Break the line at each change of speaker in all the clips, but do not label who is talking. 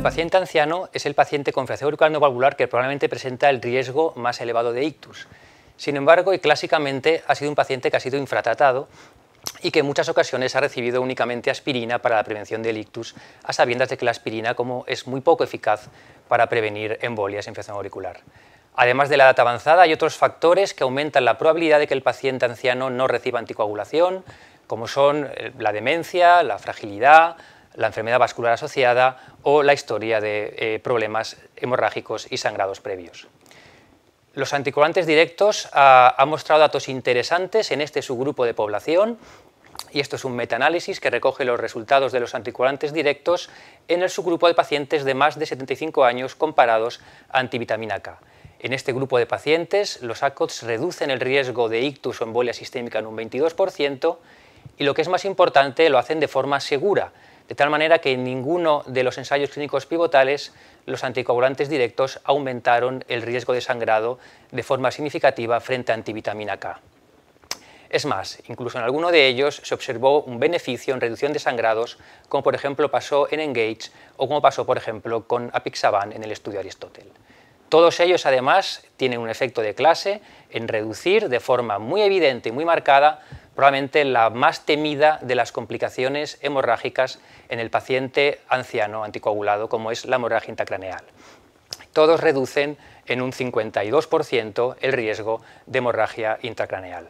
El paciente anciano es el paciente con auricular no valvular que probablemente presenta el riesgo más elevado de ictus. Sin embargo, y clásicamente ha sido un paciente que ha sido infratratado y que en muchas ocasiones ha recibido únicamente aspirina para la prevención del ictus, a sabiendas de que la aspirina como es muy poco eficaz para prevenir embolias y infección auricular. Además de la edad avanzada, hay otros factores que aumentan la probabilidad de que el paciente anciano no reciba anticoagulación, como son eh, la demencia, la fragilidad, la enfermedad vascular asociada o la historia de eh, problemas hemorrágicos y sangrados previos. Los anticorantes directos ah, han mostrado datos interesantes en este subgrupo de población y esto es un metaanálisis que recoge los resultados de los anticorantes directos en el subgrupo de pacientes de más de 75 años comparados a antivitamina K. En este grupo de pacientes, los ACOTS reducen el riesgo de ictus o embolia sistémica en un 22% y lo que es más importante, lo hacen de forma segura, de tal manera que en ninguno de los ensayos clínicos pivotales los anticoagulantes directos aumentaron el riesgo de sangrado de forma significativa frente a antivitamina K. Es más, incluso en alguno de ellos se observó un beneficio en reducción de sangrados, como por ejemplo pasó en Engage o como pasó por ejemplo con Apixaban en el estudio Aristóteles. Todos ellos además tienen un efecto de clase en reducir de forma muy evidente y muy marcada probablemente la más temida de las complicaciones hemorrágicas en el paciente anciano anticoagulado, como es la hemorragia intracraneal. Todos reducen en un 52% el riesgo de hemorragia intracraneal.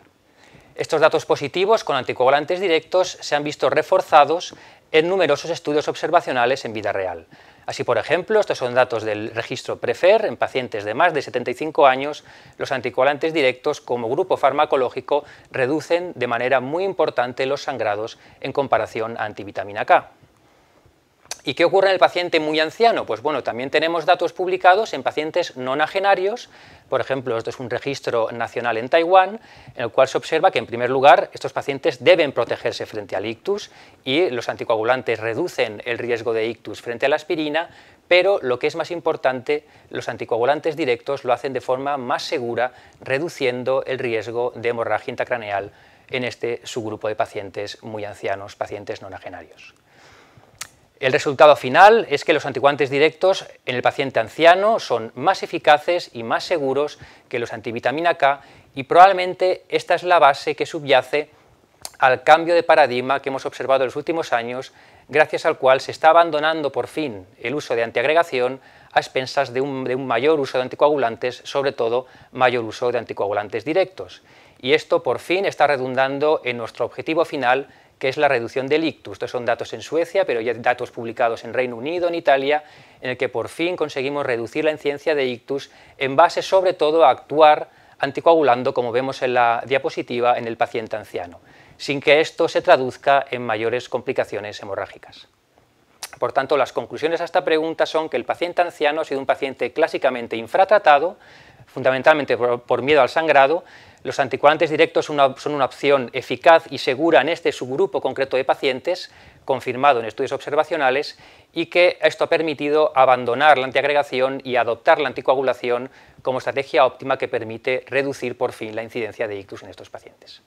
Estos datos positivos con anticoagulantes directos se han visto reforzados en numerosos estudios observacionales en vida real. Así, por ejemplo, estos son datos del registro PREFER en pacientes de más de 75 años, los anticoagulantes directos como grupo farmacológico reducen de manera muy importante los sangrados en comparación a antivitamina K. ¿Y qué ocurre en el paciente muy anciano? Pues bueno, también tenemos datos publicados en pacientes nonagenarios, por ejemplo, esto es un registro nacional en Taiwán, en el cual se observa que en primer lugar estos pacientes deben protegerse frente al ictus y los anticoagulantes reducen el riesgo de ictus frente a la aspirina, pero lo que es más importante, los anticoagulantes directos lo hacen de forma más segura, reduciendo el riesgo de hemorragia intracraneal en este subgrupo de pacientes muy ancianos, pacientes nonagenarios. El resultado final es que los anticoagulantes directos en el paciente anciano son más eficaces y más seguros que los antivitamina K y probablemente esta es la base que subyace al cambio de paradigma que hemos observado en los últimos años, gracias al cual se está abandonando por fin el uso de antiagregación a expensas de un, de un mayor uso de anticoagulantes, sobre todo mayor uso de anticoagulantes directos. Y esto por fin está redundando en nuestro objetivo final, que es la reducción del ictus. Estos son datos en Suecia, pero ya datos publicados en Reino Unido, en Italia, en el que por fin conseguimos reducir la incidencia de ictus en base sobre todo a actuar anticoagulando, como vemos en la diapositiva, en el paciente anciano, sin que esto se traduzca en mayores complicaciones hemorrágicas. Por tanto, las conclusiones a esta pregunta son que el paciente anciano ha sido un paciente clásicamente infratratado, fundamentalmente por, miedo al sangrado, los anticoagulantes directos son una, son una, opción eficaz y segura en este subgrupo concreto de pacientes, confirmado en estudios observacionales, y que esto ha permitido abandonar la antiagregación y adoptar la anticoagulación como estrategia óptima que permite reducir por fin la incidencia de ictus en estos pacientes.